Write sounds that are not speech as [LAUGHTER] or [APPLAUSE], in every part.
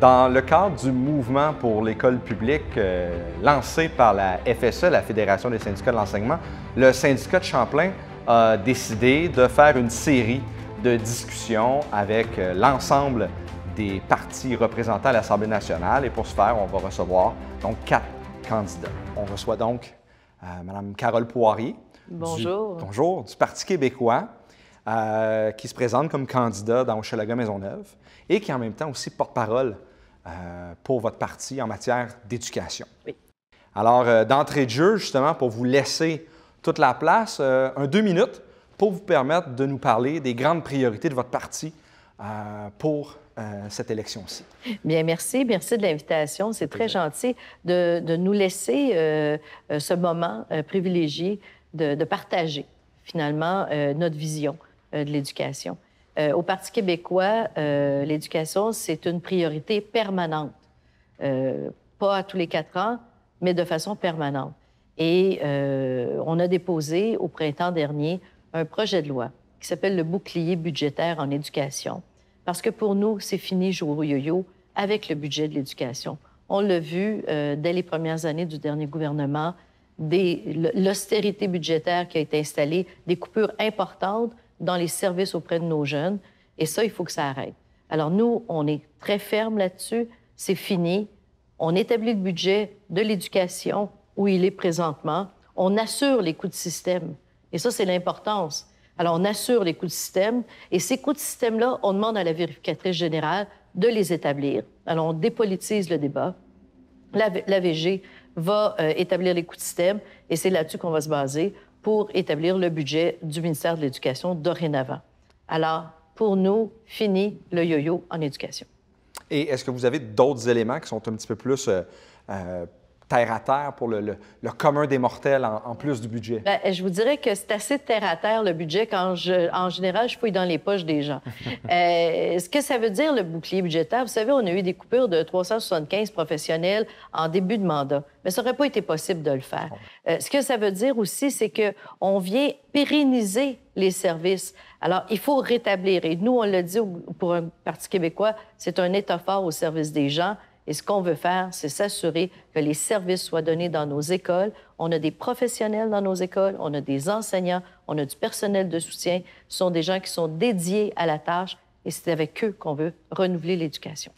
Dans le cadre du mouvement pour l'école publique euh, lancé par la FSE, la Fédération des syndicats de l'enseignement, le syndicat de Champlain a décidé de faire une série de discussions avec euh, l'ensemble des partis représentants à l'Assemblée nationale. Et pour ce faire, on va recevoir donc quatre candidats. On reçoit donc euh, Mme Carole Poirier. Bonjour. Du, bonjour, du Parti québécois. qui se présente comme candidat dans Hochelaga Maisonneuve et qui en même temps aussi porte-parole euh, pour votre parti en matière d'éducation. Alors, euh, d'entrée de jeu, justement, pour vous laisser toute la place, euh, un deux minutes pour vous permettre de nous parler des grandes priorités de votre parti pour cette élection-ci. Bien, merci. Merci de l'invitation. C'est très gentil de, nous laisser ce moment privilégié de, partager, finalement, notre vision de l'éducation. Euh, au Parti québécois, euh, l'éducation, c'est une priorité permanente. Euh, pas à tous les quatre ans, mais de façon permanente. Et on a déposé au printemps dernier un projet de loi qui s'appelle le bouclier budgétaire en éducation. Parce que pour nous, c'est fini jour au yo-yo avec le budget de l'éducation. On l'a vu dès les premières années du dernier gouvernement, l'austérité budgétaire qui a été installée, des coupures importantes dans les services auprès de nos jeunes. Et ça, il faut que ça arrête. Alors nous, on est très ferme là-dessus. C'est fini. On établit le budget de l'éducation où il est présentement. On assure les coûts de système. Et ça, c'est l'importance. Alors, on assure les coûts de système. Et ces coûts de système-là, on demande à la vérificatrice générale de les établir. Alors, on dépolitise le débat. L'AVG va euh, établir les coûts de système et c'est là-dessus qu'on va se baser pour établir le budget du ministère de l'Éducation dorénavant. Alors, pour nous, fini le yo-yo en éducation. Et est-ce que vous avez d'autres éléments qui sont un petit peu plus euh, euh, terre à terre pour le, le, commun des mortels en, plus du budget? Ben, je vous dirais que c'est assez terre à terre le budget quand je, en général je fouille dans les poches des gens. [LAUGHS] Euh, ce que ça veut dire le bouclier budgétaire, vous savez, on a eu des coupures de 375 professionnels en début de mandat, mais ça n'aurait pas été possible de le faire. Euh, ce que ça veut dire aussi, c'est que on vient pérenniser les services. Alors, il faut rétablir. Et nous, on l'a dit pour un Parti québécois, c'est un état fort au service des gens. Et ce qu'on veut faire, c'est s'assurer que les services soient donnés dans nos écoles. On a des professionnels dans nos écoles, on a des enseignants, on a du personnel de soutien. Ce sont des gens qui sont dédiés à la tâche et c'est avec eux qu'on veut renouveler l'éducation.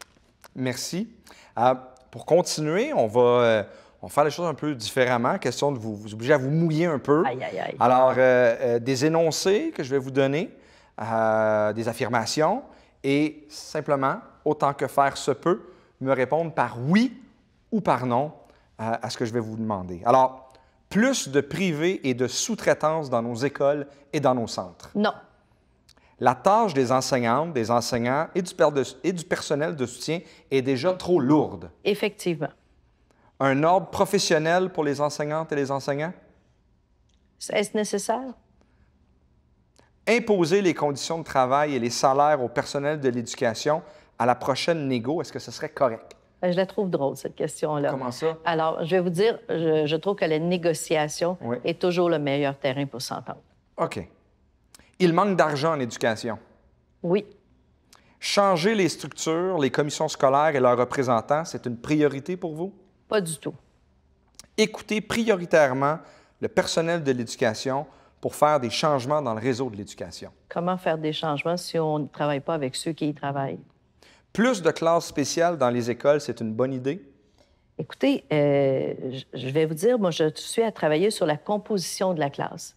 Merci. Ah, pour continuer, on va, euh, on faire les choses un peu différemment. Question de vous, vous obliger à vous mouiller un peu. Aïe, aïe, aïe. Alors, euh, euh, des énoncés que je vais vous donner, des affirmations et simplement, autant que faire se peut, me répondre par oui ou par non à ce que je vais vous demander. Alors, plus de privé et de sous-traitance dans nos écoles et dans nos centres. Non. La tâche des enseignantes, des enseignants et du, et du personnel de soutien est déjà trop lourde. Effectivement. Un ordre professionnel pour les enseignantes et les enseignants? Est-ce nécessaire? Imposer les conditions de travail et les salaires au personnel de l'éducation à la prochaine négo, est-ce que ce serait correct? Ben, je la trouve drôle, cette question-là. Comment ça? Alors, je vais vous dire, je, trouve que la négociation est toujours le meilleur terrain pour s'entendre. OK. Il manque d'argent en éducation. Oui. Changer les structures, les commissions scolaires et leurs représentants, c'est une priorité pour vous? Pas du tout. Écoutez prioritairement le personnel de l'éducation pour faire des changements dans le réseau de l'éducation. Comment faire des changements si on ne travaille pas avec ceux qui y travaillent? Plus de classes spéciales dans les écoles, c'est une bonne idée? Écoutez, euh, je vais vous dire, moi, je suis à travailler sur la composition de la classe.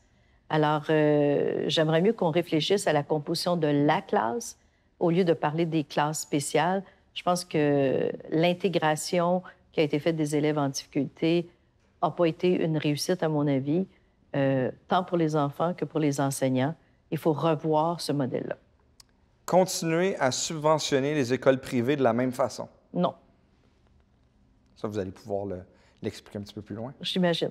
Alors, euh, j'aimerais mieux qu'on réfléchisse à la composition de la classe au lieu de parler des classes spéciales. Je pense que l'intégration qui a été faite des élèves en difficulté n'a pas été une réussite, à mon avis, euh, tant pour les enfants que pour les enseignants. Il faut revoir ce modèle-là continuer à subventionner les écoles privées de la même façon? Non. Ça, vous allez pouvoir l'expliquer un petit peu plus loin. J'imagine.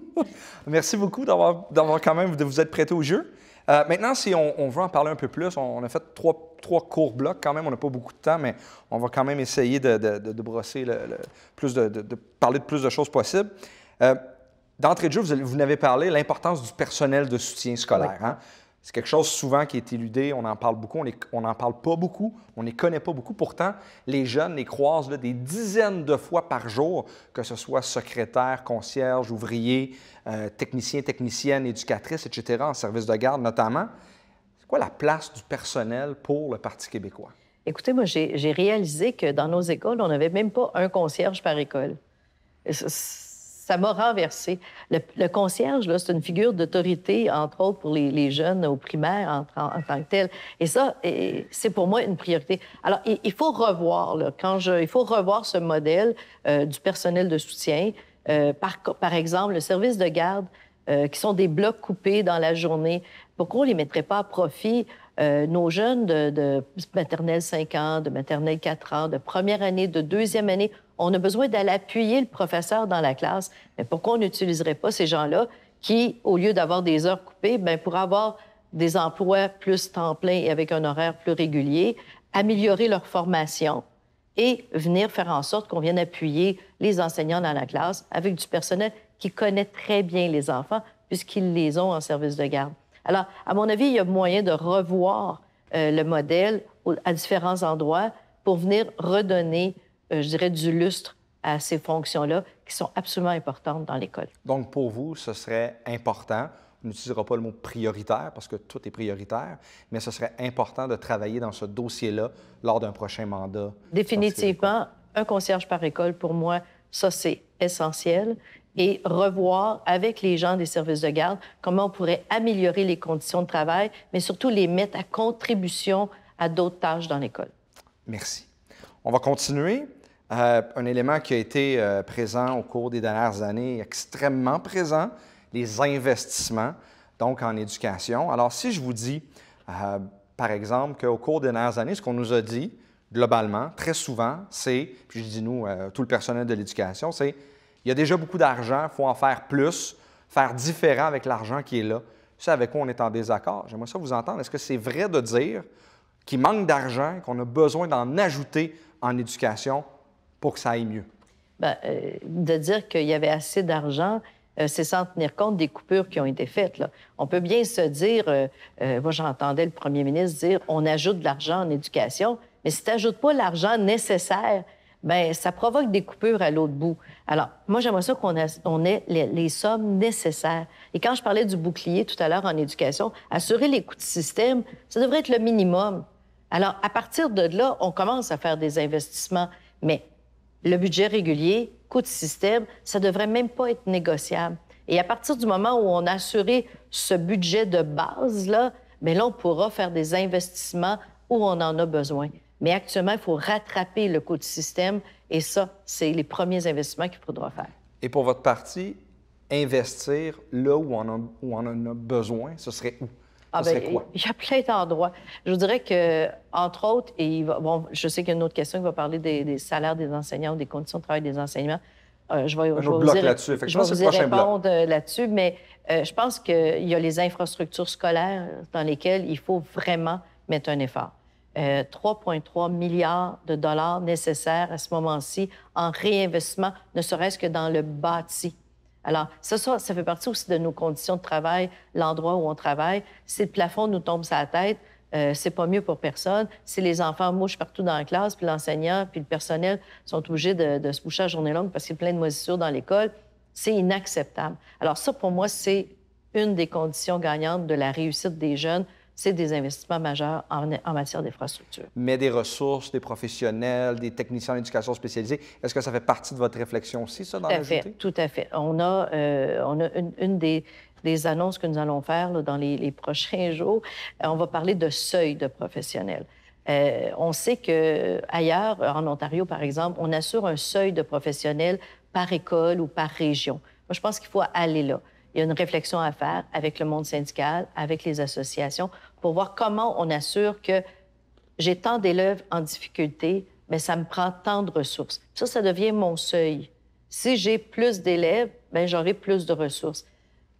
[LAUGHS] Merci beaucoup d'avoir quand même, de vous être prêté au jeu. Euh, maintenant, si on, veut en parler un peu plus, on, a fait trois, trois, courts blocs quand même, on n'a pas beaucoup de temps, mais on va quand même essayer de, brosser, le, plus de, parler de plus de choses possibles. Euh, d'entrée de jeu, vous, vous n'avez parlé l'importance du personnel de soutien scolaire. Hein? C'est quelque chose souvent qui est éludé, on en parle beaucoup, on n'en parle pas beaucoup, on ne les connaît pas beaucoup. Pourtant, les jeunes les croisent des dizaines de fois par jour, que ce soit secrétaire, concierge, ouvrier, euh, technicien, technicienne, éducatrice, etc., en service de garde notamment. C'est quoi la place du personnel pour le Parti québécois? Écoutez, moi, j'ai réalisé que dans nos écoles, on n'avait même pas un concierge par école ça m'a renversé. Le, concierge, là, c'est une figure d'autorité, entre autres pour les, les jeunes au primaire en, en, tant que tel. Et ça, c'est pour moi une priorité. Alors, il, faut revoir, là, quand je, il faut revoir ce modèle euh, du personnel de soutien. Euh, par, par exemple, le service de garde, euh, qui sont des blocs coupés dans la journée, pourquoi on les mettrait pas à profit euh, nos jeunes de, maternelle 5 ans, de maternelle 4 ans, de première année, de deuxième année, on a besoin d'aller appuyer le professeur dans la classe. Mais pourquoi on n'utiliserait pas ces gens-là qui, au lieu d'avoir des heures coupées, pour ben, pour avoir des emplois plus temps plein et avec un horaire plus régulier, améliorer leur formation et venir faire en sorte qu'on vienne appuyer les enseignants dans la classe avec du personnel qui connaît très bien les enfants puisqu'ils les ont en service de garde. Alors, à mon avis, il y a moyen de revoir euh, le modèle à différents endroits pour venir redonner, euh, je dirais, du lustre à ces fonctions-là qui sont absolument importantes dans l'école. Donc, pour vous, ce serait important on n'utilisera pas le mot prioritaire parce que tout est prioritaire, mais ce serait important de travailler dans ce dossier-là lors d'un prochain mandat. Définitivement, un concierge par école, pour moi, ça, c'est essentiel et revoir avec les gens des services de garde comment on pourrait améliorer les conditions de travail, mais surtout les mettre à contribution à d'autres tâches dans l'école. Merci. On va continuer. Euh, un élément qui a été euh, présent au cours des dernières années, extrêmement présent, les investissements, donc en éducation. Alors, si je vous dis, euh, par exemple, qu'au cours des dernières années, ce qu'on nous a dit, globalement, très souvent, c'est, puis je dis nous, tout le personnel de l'éducation, c'est il y a déjà beaucoup d'argent, il faut en faire plus, faire différent avec l'argent qui est là. C'est avec quoi on est en désaccord. J'aimerais ça vous entendre. Est-ce que c'est vrai de dire qu'il manque d'argent, qu'on a besoin d'en ajouter en éducation pour que ça aille mieux? Bien, euh, de dire qu'il y avait assez d'argent, euh, c'est sans tenir compte des coupures qui ont été faites. On peut bien se dire, euh, moi j'entendais le premier ministre dire, on ajoute de l'argent en éducation, mais si tu n'ajoutes pas l'argent nécessaire ben ça provoque des coupures à l'autre bout. Alors, moi, j'aimerais ça qu'on on ait les, sommes nécessaires. Et quand je parlais du bouclier tout à l'heure en éducation, assurer les coûts de système, ça devrait être le minimum. Alors, à partir de là, on commence à faire des investissements, mais le budget régulier, coûts de système, ça devrait même pas être négociable. Et à partir du moment où on a assuré ce budget de base-là, mais ben là, on pourra faire des investissements où on en a besoin. Mais actuellement, il faut rattraper le coût du système et ça, c'est les premiers investissements qu'il faudra faire. Et pour votre parti, investir là où on, en a besoin, ce serait où? Ah, serait ben, quoi? Il y a plein d'endroits. Je vous dirais que, entre autres, et bon, je sais qu'il y a une autre question qui va parler des, salaires des enseignants ou des conditions de travail des enseignants. Euh, je vais, je vous là-dessus. Je vais vous répondre euh, là-dessus, mais euh, je pense qu'il y a les infrastructures scolaires dans lesquelles il faut vraiment mettre un effort. 3,3 euh, milliards de dollars nécessaires à ce moment-ci en réinvestissement, ne serait-ce que dans le bâti. Alors, ça, ça, fait partie aussi de nos conditions de travail, l'endroit où on travaille. Si le plafond nous tombe sur la tête, euh, c'est pas mieux pour personne. Si les enfants mouchent partout dans la classe, puis l'enseignant, puis le personnel sont obligés de, de se boucher à journée longue parce qu'il y a plein de moisissures dans l'école, c'est inacceptable. Alors ça, pour moi, c'est une des conditions gagnantes de la réussite des jeunes, c'est des investissements majeurs en, matière d'infrastructure. Mais des ressources, des professionnels, des techniciens en éducation spécialisée, est-ce que ça fait partie de votre réflexion aussi, ça, dans la fait, Tout à fait. On a, euh, on a une, des, annonces que nous allons faire dans les, prochains [LAUGHS] jours. Euh, on va parler de seuil de professionnels. Euh, on sait que ailleurs, en Ontario par exemple, on assure un seuil de professionnels par école ou par région. Moi, je pense qu'il faut aller là il y a une réflexion à faire avec le monde syndical, avec les associations, pour voir comment on assure que j'ai tant d'élèves en difficulté, mais ça me prend tant de ressources. Ça, ça devient mon seuil. Si j'ai plus d'élèves, ben j'aurai plus de ressources.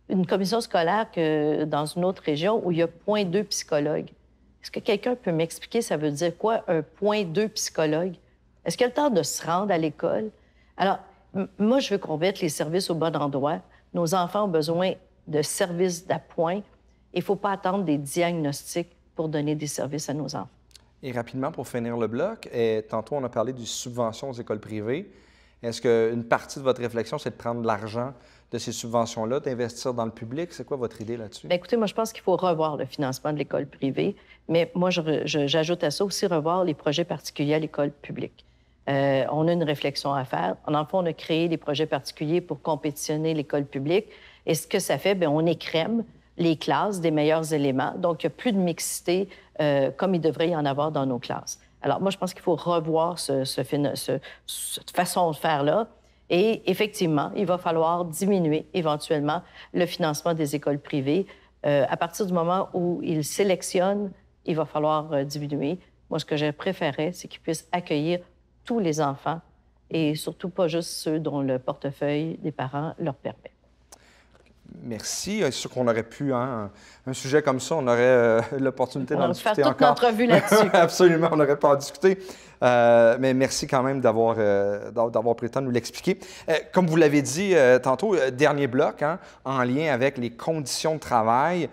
Une commission scolaire que dans une autre région où il y a deux psychologues. Est-ce que quelqu'un peut m'expliquer ça veut dire quoi un point deux psychologue? Est-ce qu'il a le temps de se rendre à l'école? Alors, moi, je veux qu'on mette les services au bon endroit. Nos enfants ont besoin de services d'appoint. Il ne faut pas attendre des diagnostics pour donner des services à nos enfants. Et rapidement, pour finir le bloc, et eh, tantôt on a parlé des subventions aux écoles privées. Est-ce qu'une partie de votre réflexion, c'est de prendre l'argent de ces subventions-là, d'investir dans le public? C'est quoi votre idée là-dessus? Ben, écoutez, moi, je pense qu'il faut revoir le financement de l'école privée, mais moi, j'ajoute à ça aussi revoir les projets particuliers à l'école publique. Euh, on a une réflexion à faire. En fond, on a créé des projets particuliers pour compétitionner l'école publique. Et ce que ça fait, ben on écrème les classes des meilleurs éléments. Donc, il n'y a plus de mixité euh, comme il devrait y en avoir dans nos classes. Alors, moi, je pense qu'il faut revoir ce, cette façon de faire-là. Et effectivement, il va falloir diminuer éventuellement le financement des écoles privées. Euh, à partir du moment où ils sélectionnent, il va falloir diminuer. Moi, ce que j'ai préféré c'est qu'ils puissent accueillir tous les enfants et surtout pas juste ceux dont le portefeuille des parents leur permet. Merci. C'est euh, sûr qu'on aurait pu, hein, un sujet comme ça, on aurait euh, l'opportunité d'en discuter encore. [LAUGHS] On aurait faire toute là-dessus. Absolument, on n'aurait pas à discuter. Euh, mais merci quand même d'avoir d'avoir pris le temps de nous l'expliquer. comme vous l'avez dit tantôt, dernier bloc, hein, en lien avec les conditions de travail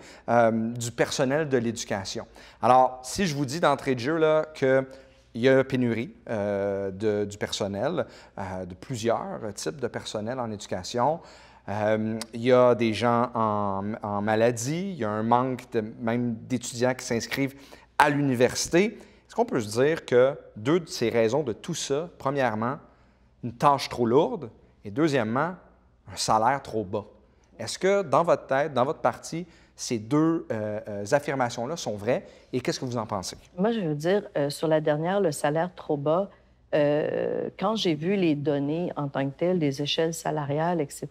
du personnel de l'éducation. Alors, si je vous dis d'entrée de jeu là, que il y a une pénurie euh, du personnel, euh, de plusieurs types de personnel en éducation. Euh, il y a des gens en, maladie, il y a un manque même d'étudiants qui s'inscrivent à l'université. Est-ce qu'on peut se dire que deux de ces raisons de tout ça, premièrement, une tâche trop lourde et deuxièmement, un salaire trop bas? Est-ce que dans votre tête, dans votre parti, ces deux euh, euh, affirmations-là sont vraies et qu'est-ce que vous en pensez? Moi, je veux dire, euh, sur la dernière, le salaire trop bas, quand j'ai vu les données en tant que telles, des échelles salariales, etc.,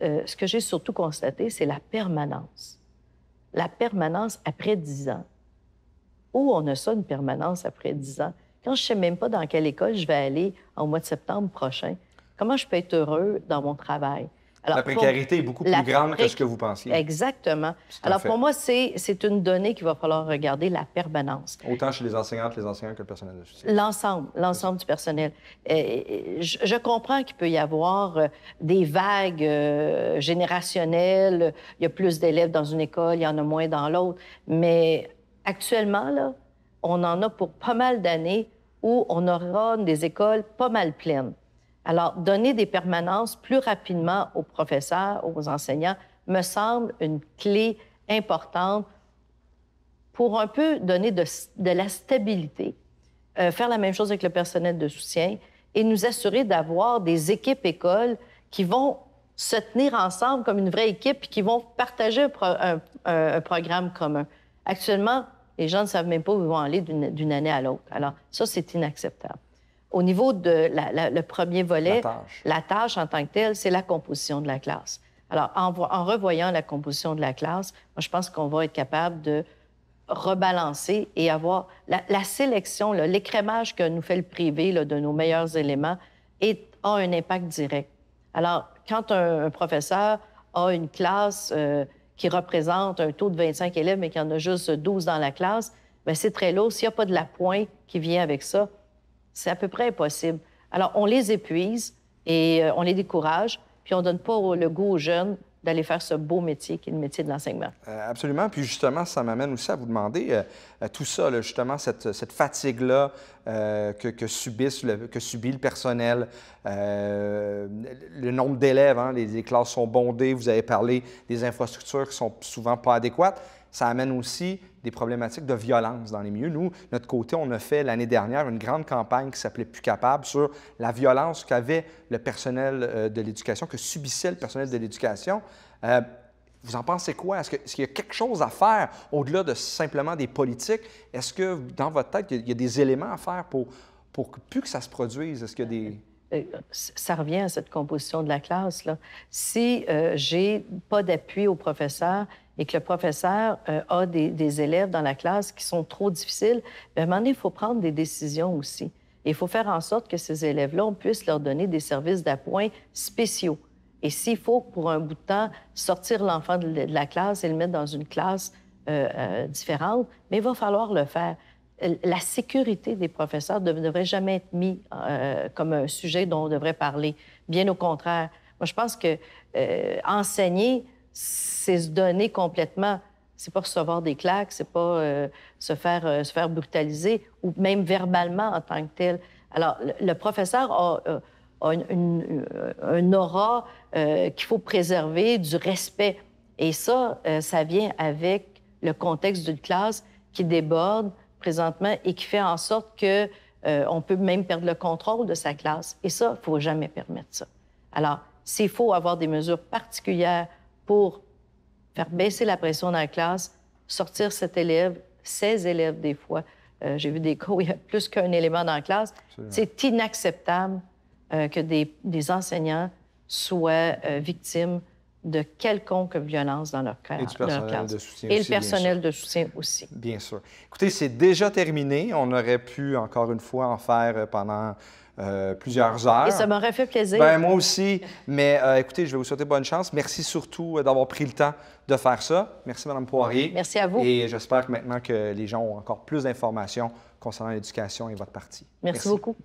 ce que j'ai surtout constaté, c'est la permanence. La permanence après 10 ans. Où on a ça, une permanence après 10 ans? Quand je ne sais même pas dans quelle école je vais aller au mois de septembre prochain, comment je peux être heureux dans mon travail? la précarité est beaucoup plus grande que ce que vous pensiez. Exactement. Alors, pour moi, c'est une donnée qu'il va falloir regarder, la permanence. Autant chez les enseignantes, les enseignants que le personnel de soutien. L'ensemble, l'ensemble du personnel. Et euh, euh, je, comprends qu'il peut y avoir euh, des vagues générationnelles. Il y a plus d'élèves dans une école, il y en a moins dans l'autre. Mais actuellement, là, on en a pour pas mal d'années où on aura des écoles pas mal pleines. Alors, donner des permanences plus rapidement aux professeurs, aux enseignants, me semble une clé importante pour un peu donner de, la stabilité, euh, faire la même chose avec le personnel de soutien et nous assurer d'avoir des équipes écoles qui vont se tenir ensemble comme une vraie équipe et qui vont partager un, un, programme commun. Actuellement, les gens ne savent même pas où ils vont aller d'une année à l'autre. Alors, ça, c'est inacceptable au niveau de la, le premier volet, la tâche. en tant que telle, c'est la composition de la classe. Alors, en, en, revoyant la composition de la classe, moi, je pense qu'on va être capable de rebalancer et avoir la, sélection, l'écrémage que nous fait le privé de nos meilleurs éléments a un impact direct. Alors, quand un, professeur a une classe euh, qui représente un taux de 25 élèves, mais qu'il y en a juste 12 dans la classe, ben, c'est très lourd. S'il n'y a pas de la pointe qui vient avec ça, c'est à peu près impossible. Alors, on les épuise et euh, on les décourage, puis on donne pas le goût aux jeunes d'aller faire ce beau métier qui est le métier de l'enseignement. Euh, absolument. Puis justement, ça m'amène aussi à vous demander euh, tout ça, justement, cette, cette fatigue-là que, que subit le personnel, le nombre d'élèves, hein, les, les, classes sont bondées, vous avez parlé des infrastructures qui sont souvent pas adéquates ça amène aussi des problématiques de violence dans les milieux. Nous, notre côté, on a fait l'année dernière une grande campagne qui s'appelait Plus capable sur la violence qu'avait le personnel euh, de l'éducation, que subissait le personnel de l'éducation. Euh, vous en pensez quoi? Est-ce, que, qu'il y a quelque chose à faire au-delà de simplement des politiques? Est-ce que dans votre tête, il y a, il y a des éléments à faire pour, pour que, plus que ça se produise? Est-ce qu'il y a des... Euh, ça revient à cette composition de la classe. Là. Si euh, j'ai pas d'appui au professeur et que le professeur euh, a des, des, élèves dans la classe qui sont trop difficiles, bien, à un moment donné, il faut prendre des décisions aussi. il faut faire en sorte que ces élèves-là, on puisse leur donner des services d'appoint spéciaux. Et s'il faut, pour un bout de temps, sortir l'enfant de la classe et le mettre dans une classe euh, euh différente, mais ben, il va falloir le faire la sécurité des professeurs ne devrait jamais être mise euh, comme un sujet dont on devrait parler. Bien au contraire. Moi, je pense que euh, enseigner, c'est se donner complètement. C'est pas recevoir des claques, c'est pas euh, se, faire, se faire brutaliser, ou même verbalement en tant que tel. Alors, le, professeur a, a une, aura qu'il faut préserver, du respect. Et ça, ça vient avec le contexte d'une classe qui déborde, présentement et qui fait en sorte que euh, on peut même perdre le contrôle de sa classe. Et ça, il faut jamais permettre ça. Alors, s'il faut avoir des mesures particulières pour faire baisser la pression dans la classe, sortir cet élève, ces élèves des fois, euh, j'ai vu des cas où il y a plus qu'un élément dans la classe, c'est inacceptable euh, que des, des enseignants soient victimes de quelconque violence dans leur, cœur. et du personnel De soutien et le personnel de soutien aussi. Bien sûr. Écoutez, c'est déjà terminé. On aurait pu, encore une fois, en faire euh, pendant euh, plusieurs heures. Et ça m'aurait fait plaisir. Ben, moi aussi. Mais euh, écoutez, je vais vous souhaiter bonne chance. Merci surtout d'avoir pris le temps de faire ça. Merci, Mme Poirier. Merci à vous. Et j'espère que maintenant que les gens ont encore plus d'informations concernant l'éducation et votre parti. Merci. beaucoup.